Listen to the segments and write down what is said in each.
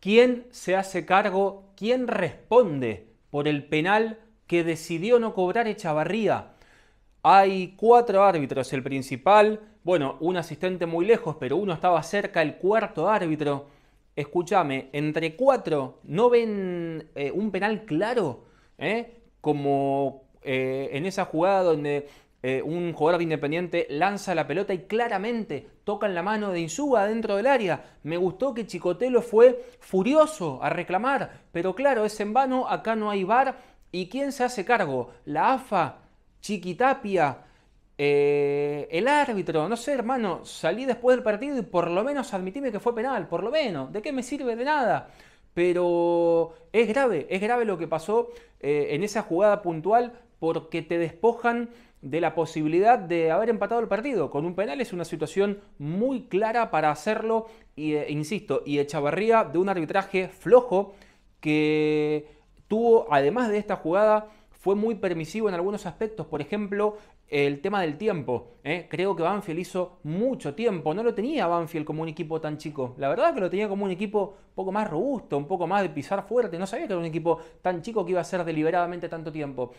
¿Quién se hace cargo? ¿Quién responde por el penal que decidió no cobrar Echavarría? Hay cuatro árbitros, el principal, bueno, un asistente muy lejos, pero uno estaba cerca, el cuarto árbitro. Escúchame, entre cuatro, ¿no ven eh, un penal claro? Eh? Como eh, en esa jugada donde eh, un jugador Independiente lanza la pelota y claramente toca en la mano de Insúa dentro del área. Me gustó que Chicotelo fue furioso a reclamar, pero claro, es en vano, acá no hay bar. ¿Y quién se hace cargo? ¿La AFA? ¿Chiquitapia? Eh, el árbitro, no sé, hermano, salí después del partido y por lo menos admitime que fue penal, por lo menos. ¿De qué me sirve de nada? Pero es grave, es grave lo que pasó eh, en esa jugada puntual porque te despojan de la posibilidad de haber empatado el partido. Con un penal es una situación muy clara para hacerlo, eh, insisto, y Echavarría de un arbitraje flojo que tuvo, además de esta jugada, fue muy permisivo en algunos aspectos, por ejemplo, el tema del tiempo. ¿eh? Creo que Banfield hizo mucho tiempo, no lo tenía Banfield como un equipo tan chico, la verdad es que lo tenía como un equipo un poco más robusto, un poco más de pisar fuerte, no sabía que era un equipo tan chico que iba a ser deliberadamente tanto tiempo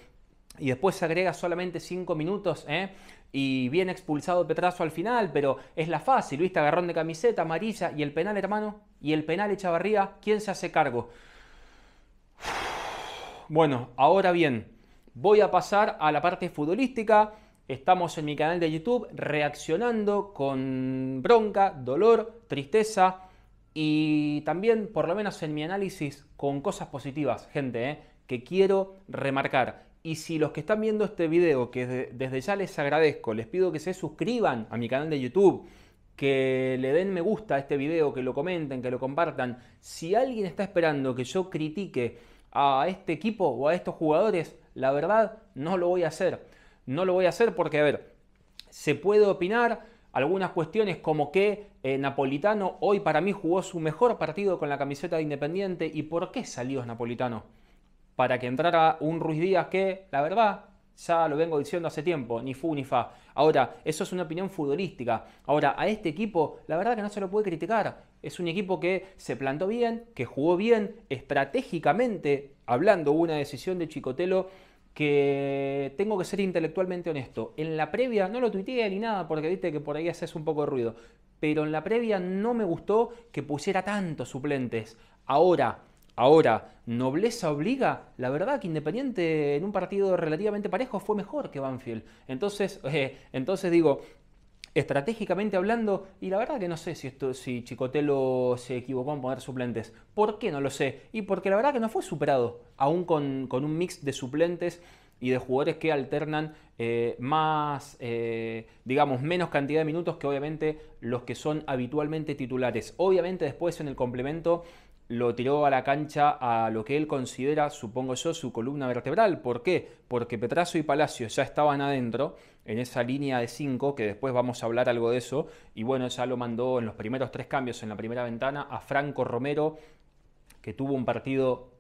y después se agrega solamente 5 minutos ¿eh? y viene expulsado Petrazo al final, pero es la fácil, ¿viste? Agarrón de camiseta, amarilla y el penal, hermano, y el penal Echavarría, ¿quién se hace cargo? Bueno, ahora bien, voy a pasar a la parte futbolística. Estamos en mi canal de YouTube reaccionando con bronca, dolor, tristeza y también, por lo menos en mi análisis, con cosas positivas, gente, ¿eh? que quiero remarcar y si los que están viendo este video, que desde ya les agradezco, les pido que se suscriban a mi canal de YouTube, que le den me gusta a este video, que lo comenten, que lo compartan. Si alguien está esperando que yo critique a este equipo o a estos jugadores, la verdad no lo voy a hacer. No lo voy a hacer porque, a ver, se puede opinar algunas cuestiones como que eh, Napolitano hoy para mí jugó su mejor partido con la camiseta de Independiente y por qué salió Napolitano para que entrara un Ruiz Díaz que, la verdad, ya lo vengo diciendo hace tiempo, ni fu ni fa. Ahora, eso es una opinión futbolística. Ahora, a este equipo, la verdad que no se lo puede criticar. Es un equipo que se plantó bien, que jugó bien, estratégicamente hablando, una decisión de Chicotelo que tengo que ser intelectualmente honesto. En la previa no lo tuiteé ni nada porque viste que por ahí haces un poco de ruido. Pero en la previa no me gustó que pusiera tantos suplentes. Ahora, Ahora, nobleza obliga, la verdad que Independiente en un partido relativamente parejo fue mejor que Banfield. Entonces, eh, entonces digo, estratégicamente hablando, y la verdad que no sé si, si Chicotelo se equivocó en poner suplentes. ¿Por qué? No lo sé. Y porque la verdad que no fue superado, aún con, un mix de suplentes y de jugadores que alternan eh, más, eh, digamos, menos cantidad de minutos que obviamente los que son habitualmente titulares. Obviamente después en el complemento lo tiró a la cancha a lo que él considera, supongo yo, su columna vertebral. ¿Por qué? Porque Petrazo y Palacio ya estaban adentro en esa línea de 5, que después vamos a hablar algo de eso, y bueno, ya lo mandó en los primeros tres cambios en la primera ventana a Franco Romero, que tuvo un partido,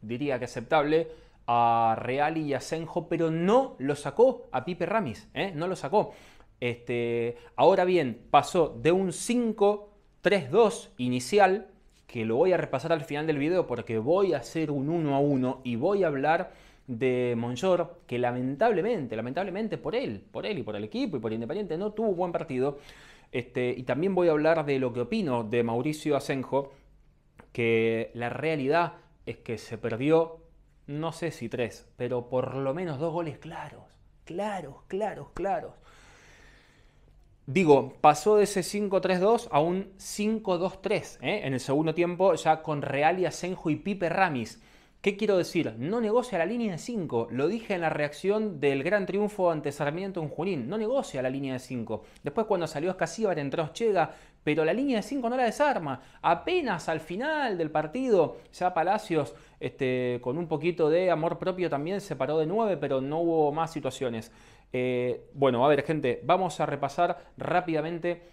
diría que aceptable, a Real y a Senjo, pero no lo sacó a Pipe Ramis, ¿eh? no lo sacó. Este, ahora bien, pasó de un 5-3-2 inicial, que lo voy a repasar al final del video porque voy a hacer un uno a uno y voy a hablar de Monchor, que lamentablemente, lamentablemente por él, por él y por el equipo y por Independiente, no tuvo buen partido. Este, y también voy a hablar de lo que opino de Mauricio Asenjo, que la realidad es que se perdió, no sé si tres, pero por lo menos dos goles claros, claros, claros, claros. Digo, pasó de ese 5-3-2 a un 5-2-3 3 ¿eh? en el segundo tiempo, ya con Real y y Pipe Ramis. ¿Qué quiero decir? No negocia la línea de 5. Lo dije en la reacción del gran triunfo ante Sarmiento en Junín. No negocia la línea de 5. Después cuando salió Escasíbar entró llega pero la línea de 5 no la desarma. Apenas al final del partido, ya Palacios, este, con un poquito de amor propio también se paró de 9, pero no hubo más situaciones. Eh, bueno, a ver gente, vamos a repasar rápidamente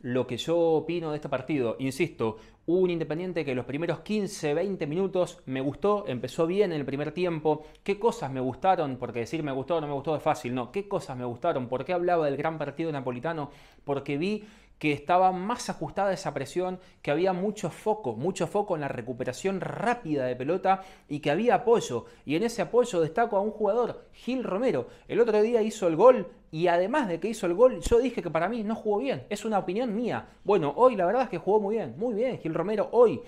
lo que yo opino de este partido. Insisto, un Independiente que los primeros 15, 20 minutos me gustó, empezó bien en el primer tiempo. ¿Qué cosas me gustaron? Porque decir me gustó o no me gustó es fácil, no. ¿Qué cosas me gustaron? ¿Por qué hablaba del gran partido napolitano? Porque vi que estaba más ajustada a esa presión, que había mucho foco, mucho foco en la recuperación rápida de pelota y que había apoyo. Y en ese apoyo destaco a un jugador, Gil Romero. El otro día hizo el gol y además de que hizo el gol, yo dije que para mí no jugó bien. Es una opinión mía. Bueno, hoy la verdad es que jugó muy bien, muy bien Gil Romero hoy.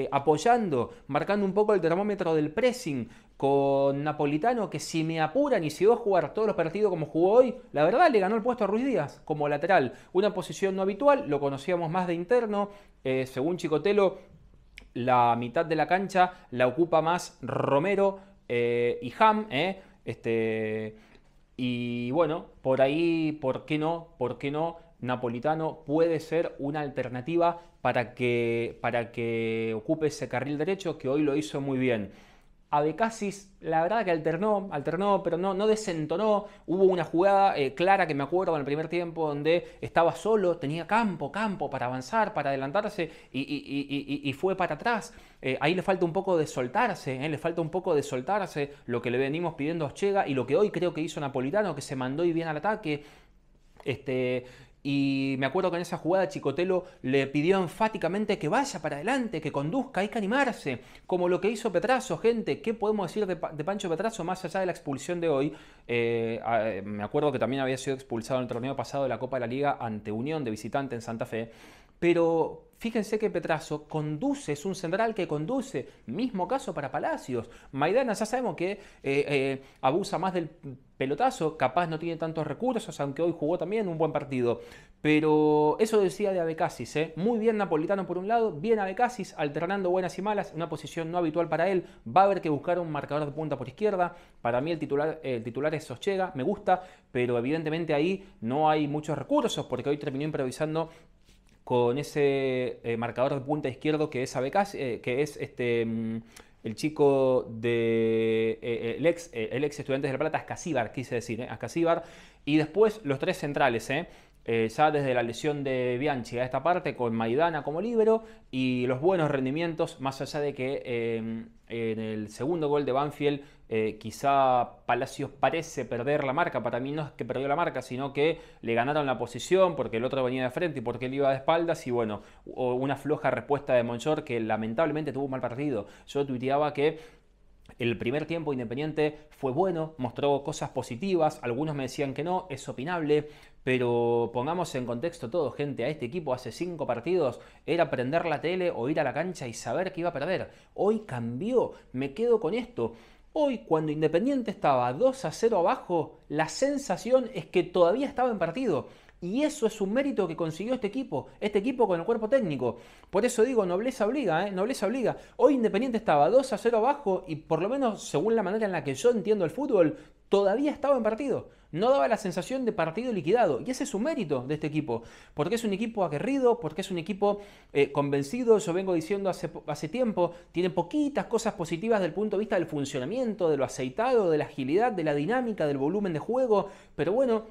Eh, apoyando, marcando un poco el termómetro del pressing con Napolitano, que si me apuran y si voy a jugar todos los partidos como jugó hoy, la verdad le ganó el puesto a Ruiz Díaz como lateral. Una posición no habitual, lo conocíamos más de interno, eh, según Chicotelo, la mitad de la cancha la ocupa más Romero eh, y Ham, este y bueno, por ahí, ¿por qué no? ¿Por qué no? Napolitano puede ser una alternativa para que, para que ocupe ese carril derecho que hoy lo hizo muy bien. Abecasis, la verdad que alternó, alternó, pero no, no desentonó. Hubo una jugada eh, clara que me acuerdo en el primer tiempo donde estaba solo, tenía campo, campo para avanzar, para adelantarse y, fue para atrás. Eh, ahí le falta un poco de soltarse, eh, le falta un poco de soltarse lo que le venimos pidiendo a Chega y lo que hoy creo que hizo Napolitano, que se mandó y bien al ataque. Este, y me acuerdo que en esa jugada Chicotelo le pidió enfáticamente que vaya para adelante, que conduzca, hay que animarse, como lo que hizo Petrazo, gente. ¿Qué podemos decir de, Pancho Petrazo más allá de la expulsión de hoy? Eh, eh, me acuerdo que también había sido expulsado en el torneo pasado de la Copa de la Liga ante Unión de visitante en Santa Fe. Pero Fíjense que Petrazo conduce, es un central que conduce. Mismo caso para Palacios. Maidana ya sabemos que eh, eh, abusa más del pelotazo, capaz no tiene tantos recursos, aunque hoy jugó también un buen partido. Pero eso decía de Abecasis, ¿eh? muy bien Napolitano por un lado, bien Abecasis, alternando buenas y malas, una posición no habitual para él, va a haber que buscar un marcador de punta por izquierda, para mí el titular, el titular es Sochega, me gusta, pero evidentemente ahí no hay muchos recursos, porque hoy terminó improvisando con ese eh, marcador de punta izquierdo que es Abecas, eh, que es este, mm, el chico de eh, el, ex, el ex estudiante de La Plata, Ascasíbar, quise decir, Ascasíbar, y después los tres centrales, ¿eh? Eh, ya desde la lesión de Bianchi a esta parte, con Maidana como líbero y los buenos rendimientos, más allá de que em, en el segundo gol de Banfield eh, quizá Palacios parece perder la marca, para mí no es que perdió la marca, sino que le ganaron la posición porque el otro venía de frente y porque él iba de espaldas y bueno, una floja respuesta de Monchor que lamentablemente tuvo un mal partido. Yo tuiteaba que el primer tiempo Independiente fue bueno, mostró cosas positivas, algunos me decían que no, es opinable, pero pongamos en contexto todo, gente, a este equipo hace cinco partidos era prender la tele o ir a la cancha y saber que iba a perder. Hoy cambió, me quedo con esto. Hoy, cuando Independiente estaba 2 a 0 abajo, la sensación es que todavía estaba en partido. Y eso es un mérito que consiguió este equipo, este equipo con el cuerpo técnico. Por eso digo, nobleza obliga, ¿eh? nobleza obliga. Hoy Independiente estaba 2 a 0 abajo y por lo menos según la manera en la que yo entiendo el fútbol, todavía estaba en partido. No daba la sensación de partido liquidado. Y ese es un mérito de este equipo. Porque es un equipo aguerrido, porque es un equipo eh, convencido. Yo vengo diciendo hace, hace tiempo, tiene poquitas cosas positivas desde el punto de vista del funcionamiento, de lo aceitado, de la agilidad, de la dinámica, del volumen de juego. Pero bueno,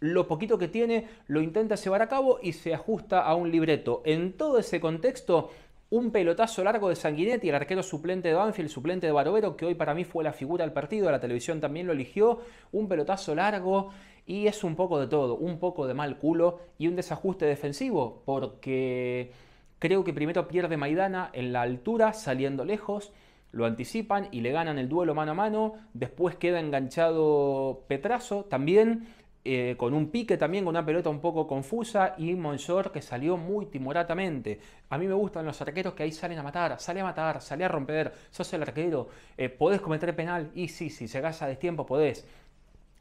lo poquito que tiene lo intenta llevar a cabo y se ajusta a un libreto. En todo ese contexto, un pelotazo largo de Sanguinetti, el arquero suplente de Banfield, suplente de Barovero, que hoy para mí fue la figura del partido, la televisión también lo eligió, un pelotazo largo y es un poco de todo, un poco de mal culo y un desajuste defensivo, porque creo que primero pierde Maidana en la altura, saliendo lejos, lo anticipan y le ganan el duelo mano a mano, después queda enganchado Petrazo también eh, con un pique también, con una pelota un poco confusa y Monsor que salió muy timoratamente. A mí me gustan los arqueros que ahí salen a matar, sale a matar, sale a romper, sos el arquero, eh, podés cometer penal y sí, si llegás a destiempo podés.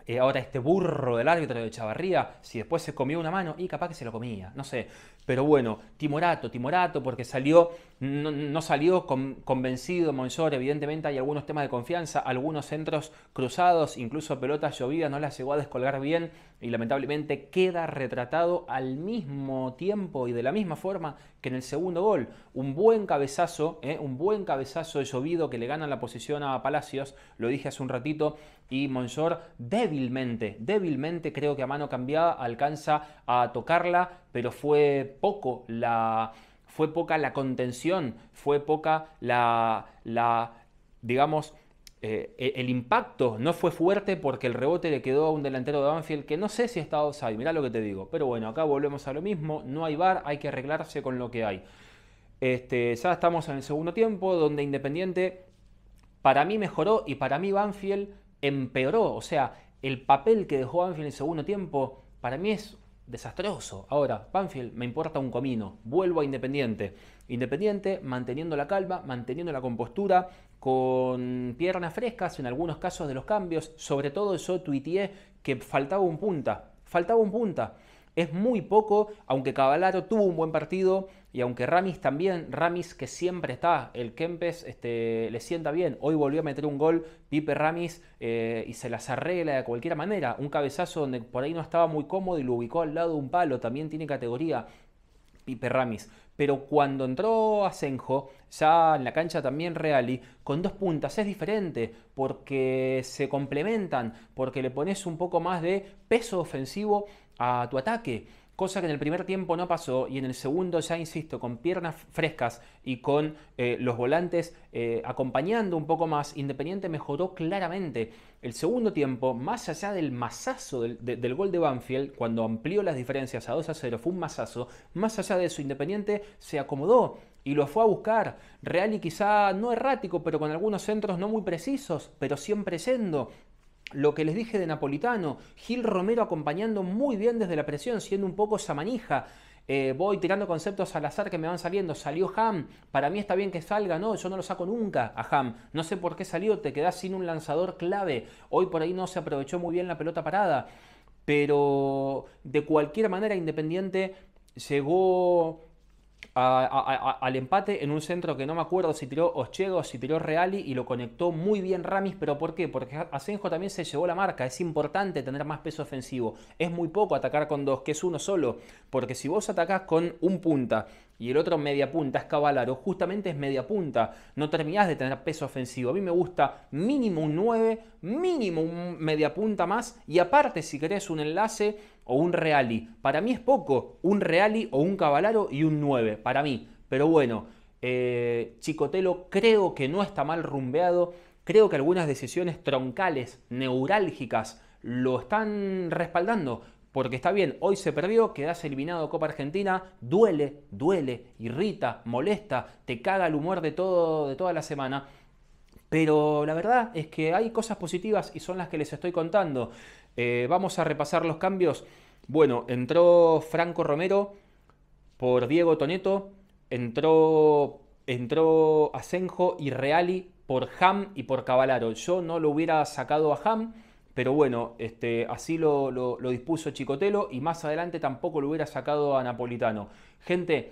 Eh, ahora este burro del árbitro de Chavarría, si después se comió una mano y capaz que se lo comía, no sé pero bueno, timorato, timorato, porque salió, no, salió convencido Monsor evidentemente hay algunos temas de confianza, algunos centros cruzados, incluso pelotas llovidas, no las llegó a descolgar bien y lamentablemente queda retratado al mismo tiempo y de la misma forma que en el segundo gol. Un buen cabezazo, ¿eh? un buen cabezazo de llovido que le gana la posición a Palacios, lo dije hace un ratito, y Monsor débilmente, débilmente creo que a mano cambiada alcanza a tocarla pero fue poco la, fue poca la contención, fue poca la, digamos, eh, e-, el impacto no fue fuerte porque el rebote le quedó a un delantero de Banfield que no sé si estado ahí, mirá lo que te digo. Pero bueno, acá volvemos a lo mismo, no hay bar, hay que arreglarse con lo que hay. Este, ya estamos en el segundo tiempo donde Independiente para mí mejoró y para mí Banfield empeoró. O sea, el papel que dejó Banfield en el segundo tiempo para mí es desastroso. Ahora, Panfield, me importa un comino, vuelvo a Independiente. Independiente manteniendo la calma, manteniendo la compostura, con piernas frescas en algunos casos de los cambios, sobre todo eso tuiteé que faltaba un punta, faltaba un punta. Es muy poco, aunque Cavalaro tuvo un buen partido, y aunque Ramis también, Ramis que siempre está, el Kempes este, le sienta bien. Hoy volvió a meter un gol Pipe Ramis eh, y se las arregla de cualquier manera. Un cabezazo donde por ahí no estaba muy cómodo y lo ubicó al lado de un palo. También tiene categoría Pipe Ramis. Pero cuando entró Asenjo, ya en la cancha también Reali, con dos puntas es diferente porque se complementan, porque le pones un poco más de peso ofensivo a tu ataque cosa que en el primer tiempo no pasó y en el segundo, ya insisto, con piernas frescas y con eh, los volantes eh, acompañando un poco más, Independiente mejoró claramente. El segundo tiempo, más allá del masazo del, gol de Banfield, cuando amplió las diferencias a 2 a 0, fue un masazo, más allá de eso, Independiente se acomodó y lo fue a buscar. Real y quizá no errático, pero con algunos centros no muy precisos, pero siempre siendo lo que les dije de Napolitano, Gil Romero acompañando muy bien desde la presión, siendo un poco esa manija, eh, voy tirando conceptos al azar que me van saliendo. Salió Ham, para mí está bien que salga, no, yo no lo saco nunca a Ham. No sé por qué salió, te quedás sin un lanzador clave. Hoy por ahí no se aprovechó muy bien la pelota parada. Pero de cualquier manera, Independiente llegó al empate en un centro que no me acuerdo si tiró Ochego si tiró Reali y lo conectó muy bien Ramis, pero ¿por qué? Porque Asenjo también se llevó la marca, es importante tener más peso ofensivo, es muy poco atacar con dos, que es uno solo, porque si vos atacás con un punta y el otro media punta es Cavalaro, justamente es media punta, no terminás de tener peso ofensivo, a mí me gusta mínimo un 9, mínimo un media punta más y aparte si querés un enlace o un Reali. Para mí es poco, un Reali o un Cavalaro y un 9, para mí. Pero bueno, eh, Chicotelo creo que no está mal rumbeado, creo que algunas decisiones troncales, neurálgicas, lo están respaldando. Porque está bien, hoy se perdió, quedás eliminado Copa Argentina, duele, duele, irrita, molesta, te caga el humor de, todo, de toda la semana pero la verdad es que hay cosas positivas y son las que les estoy contando. Eh, vamos a repasar los cambios. Bueno, entró Franco Romero por Diego Toneto, entró, entró Asenjo y Reali por Ham y por Cavalaro. Yo no lo hubiera sacado a Ham, pero bueno, este, así lo dispuso Chicotelo y más adelante tampoco lo hubiera sacado a Napolitano. Gente,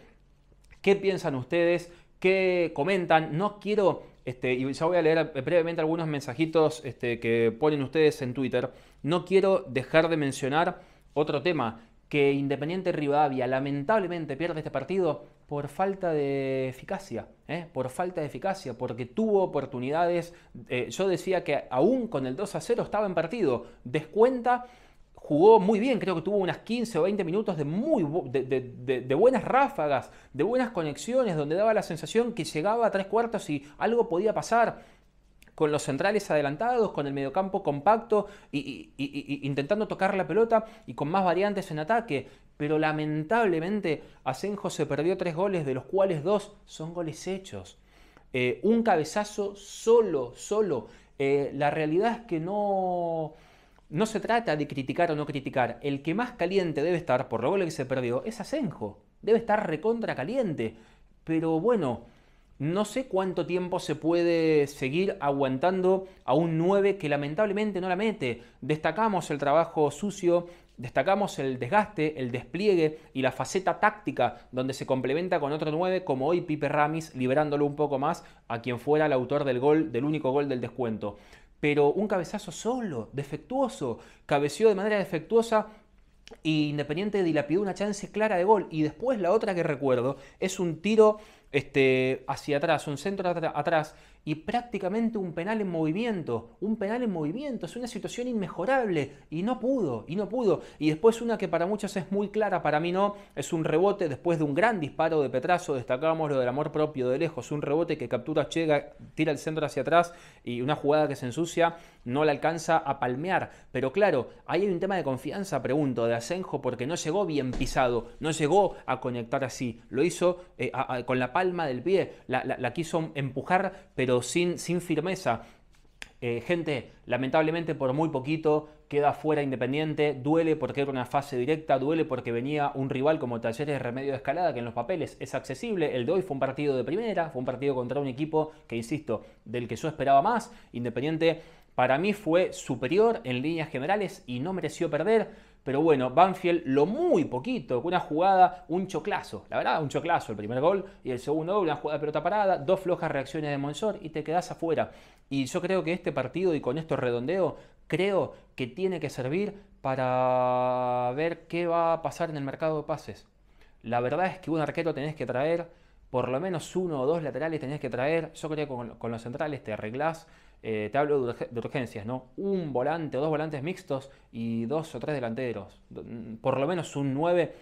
¿qué piensan ustedes? ¿Qué comentan? No quiero este, y ya voy a leer brevemente algunos mensajitos este, que ponen ustedes en Twitter. No quiero dejar de mencionar otro tema, que Independiente Rivadavia lamentablemente pierde este partido por falta de eficacia, ¿eh? por falta de eficacia, porque tuvo oportunidades. Eh, yo decía que aún con el 2 a 0 estaba en partido. Descuenta jugó muy bien, creo que tuvo unas 15 o 20 minutos de, muy de, buenas ráfagas, de buenas conexiones, donde daba la sensación que llegaba a tres cuartos y algo podía pasar. Con los centrales adelantados, con el mediocampo compacto, y, intentando tocar la pelota y con más variantes en ataque. Pero lamentablemente Asenjo se perdió tres goles, de los cuales dos son goles hechos. Eh, un cabezazo solo, solo. Eh, la realidad es que no, no se trata de criticar o no criticar. El que más caliente debe estar, por lo que se perdió, es Asenjo. Debe estar recontra caliente. Pero bueno, no sé cuánto tiempo se puede seguir aguantando a un 9 que lamentablemente no la mete. Destacamos el trabajo sucio, destacamos el desgaste, el despliegue y la faceta táctica donde se complementa con otro 9 como hoy Pipe Ramis, liberándolo un poco más a quien fuera el autor del gol, del único gol del descuento pero un cabezazo solo, defectuoso, cabeció de manera defectuosa e Independiente dilapidó una chance clara de gol. Y después la otra que recuerdo es un tiro este, hacia atrás, un centro atrás y prácticamente un penal en movimiento, un penal en movimiento, es una situación inmejorable y no pudo, y no pudo. Y después una que para muchos es muy clara, para mí no, es un rebote después de un gran disparo de Petrazo, destacábamos lo del amor propio de lejos, un rebote que captura llega tira el centro hacia atrás y una jugada que se ensucia, no la alcanza a palmear. Pero claro, ahí hay un tema de confianza, pregunto, de Asenjo, porque no llegó bien pisado, no llegó a conectar así, lo hizo eh, con la palma del pie, la, quiso empujar pero sin, sin firmeza. Eh, gente, lamentablemente por muy poquito queda fuera Independiente, duele porque era una fase directa, duele porque venía un rival como Talleres de Remedio de Escalada, que en los papeles es accesible, el de hoy fue un partido de primera, fue un partido contra un equipo que, insisto, del que yo esperaba más, Independiente para mí fue superior en líneas generales y no mereció perder pero bueno, Banfield lo muy poquito, una jugada, un choclazo, la verdad, un choclazo, el primer gol y el segundo gol, una jugada de pelota parada, dos flojas reacciones de Monsor y te quedás afuera. Y yo creo que este partido, y con esto redondeo, creo que tiene que servir para ver qué va a pasar en el mercado de pases. La verdad es que un arquero tenés que traer, por lo menos uno o dos laterales tenés que traer, yo creo que con, con los centrales te arreglás eh, te hablo de urgencias, ¿no? Un volante o dos volantes mixtos y dos o tres delanteros. Mm, por lo menos un 9.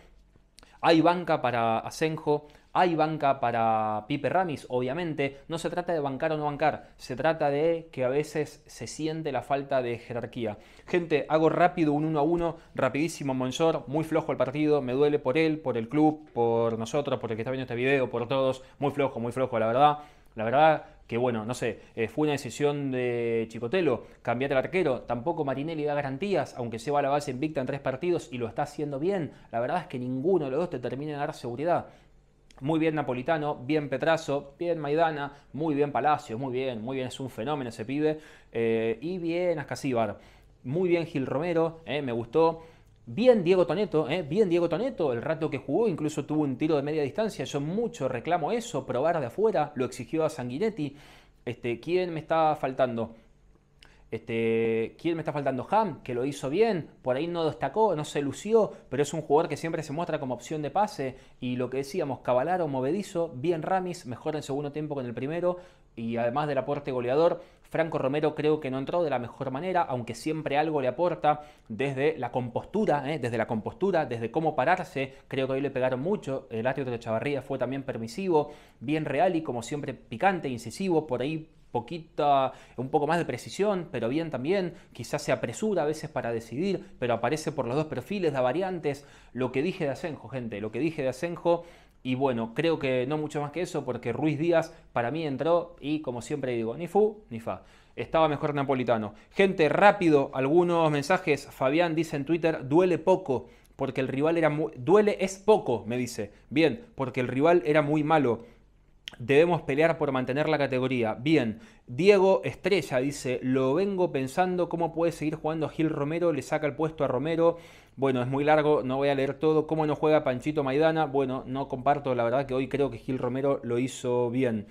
Hay banca para Asenjo, hay banca para Pipe Ramis, obviamente. No se trata de bancar o no bancar, se trata de que a veces se siente la falta de jerarquía. Gente, hago rápido un 1 a 1, rapidísimo Monsor, muy flojo el partido, me duele por él, por el club, por nosotros, por el que está viendo este video, por todos. Muy flojo, muy flojo, la verdad. La verdad, que bueno, no sé, eh, fue una decisión de Chicotelo, cambiar al arquero, tampoco Marinelli da garantías, aunque se va a la base invicta en tres partidos y lo está haciendo bien, la verdad es que ninguno de los dos te termina de dar seguridad. Muy bien Napolitano, bien Petrazo, bien Maidana, muy bien Palacios, muy bien, muy bien, es un fenómeno ese pibe, eh, y bien Ascasíbar, muy bien Gil Romero, eh, me gustó. Bien Diego Toneto, ¿eh? bien Diego Toneto, el rato que jugó incluso tuvo un tiro de media distancia, yo mucho reclamo eso, probar de afuera, lo exigió a Sanguinetti. Este, ¿Quién me está faltando? Este, ¿Quién me está faltando? Ham, que lo hizo bien, por ahí no destacó, no se lució, pero es un jugador que siempre se muestra como opción de pase. Y lo que decíamos, Cabalaro, movedizo, bien Ramis, mejor en segundo tiempo que en el primero, y además del aporte goleador, Franco Romero creo que no entró de la mejor manera, aunque siempre algo le aporta desde la compostura, ¿eh? desde la compostura, desde cómo pararse, creo que hoy le pegaron mucho, el atrio de Chavarría fue también permisivo, bien real y como siempre picante, incisivo, por ahí poquita, un poco más de precisión, pero bien también, quizás se apresura a veces para decidir, pero aparece por los dos perfiles, da variantes, lo que dije de Asenjo, gente, lo que dije de Asenjo y bueno, creo que no mucho más que eso, porque Ruiz Díaz para mí entró y, como siempre digo, ni fu ni fa. Estaba mejor Napolitano. Gente, rápido, algunos mensajes. Fabián dice en Twitter, duele poco, porque el rival era muy... Duele es poco, me dice. Bien, porque el rival era muy malo. Debemos pelear por mantener la categoría. Bien, Diego Estrella dice, lo vengo pensando cómo puede seguir jugando Gil Romero, le saca el puesto a Romero, bueno, es muy largo, no voy a leer todo. ¿Cómo no juega Panchito Maidana? Bueno, no comparto, la verdad que hoy creo que Gil Romero lo hizo bien.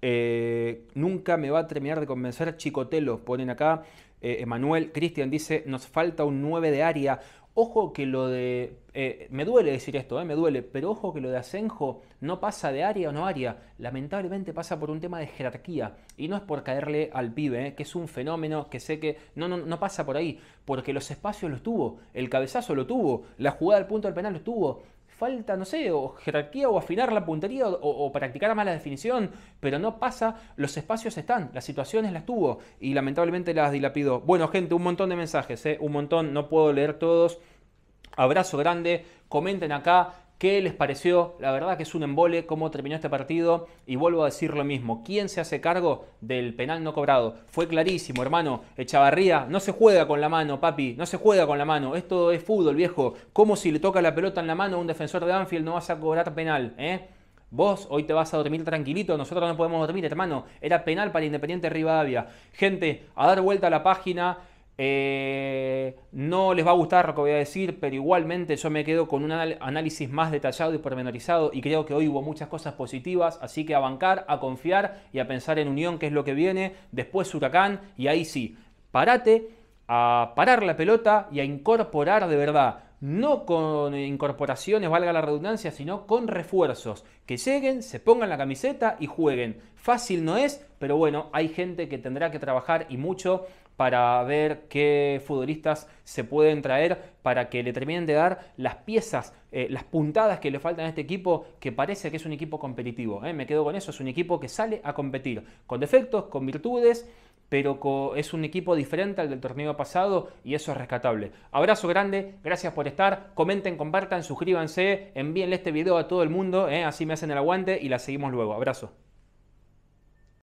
Eh, nunca me va a terminar de convencer Chicotelo, ponen acá. Eh, Emanuel, Cristian dice, nos falta un 9 de área Ojo que lo de. Eh, me duele decir esto, eh, me duele, pero ojo que lo de Asenjo no pasa de área o no área. Lamentablemente pasa por un tema de jerarquía. Y no es por caerle al pibe, eh, que es un fenómeno que sé que. No, no, no pasa por ahí. Porque los espacios los tuvo, el cabezazo lo tuvo, la jugada del punto del penal lo tuvo falta, no sé, o jerarquía o afinar la puntería o, practicar más la definición, pero no pasa, los espacios están, las situaciones las tuvo y lamentablemente las dilapidó. Bueno, gente, un montón de mensajes, ¿eh? un montón, no puedo leer todos. Abrazo grande, comenten acá ¿Qué les pareció? La verdad que es un embole cómo terminó este partido y vuelvo a decir lo mismo. ¿Quién se hace cargo del penal no cobrado? Fue clarísimo, hermano. Echavarría, no se juega con la mano, papi, no se juega con la mano. Esto es fútbol, viejo. ¿Cómo si le toca la pelota en la mano a un defensor de Anfield no vas a cobrar penal, eh? Vos hoy te vas a dormir tranquilito, nosotros no podemos dormir, hermano. Era penal para Independiente Rivadavia. Gente, a dar vuelta a la página. Eh, no les va a gustar lo que voy a decir, pero igualmente yo me quedo con un análisis más detallado y pormenorizado y creo que hoy hubo muchas cosas positivas, así que a bancar, a confiar y a pensar en unión, que es lo que viene, después huracán y ahí sí, parate a parar la pelota y a incorporar de verdad no con incorporaciones, valga la redundancia, sino con refuerzos. Que lleguen, se pongan la camiseta y jueguen. Fácil no es, pero bueno, hay gente que tendrá que trabajar y mucho para ver qué futbolistas se pueden traer para que le terminen de dar las piezas, eh, las puntadas que le faltan a este equipo que parece que es un equipo competitivo. ¿eh? Me quedo con eso, es un equipo que sale a competir, con defectos, con virtudes, pero es un equipo diferente al del torneo pasado y eso es rescatable. Abrazo grande, gracias por estar, comenten, compartan, suscríbanse, envíenle este video a todo el mundo, ¿eh? así me hacen el aguante y la seguimos luego. Abrazo.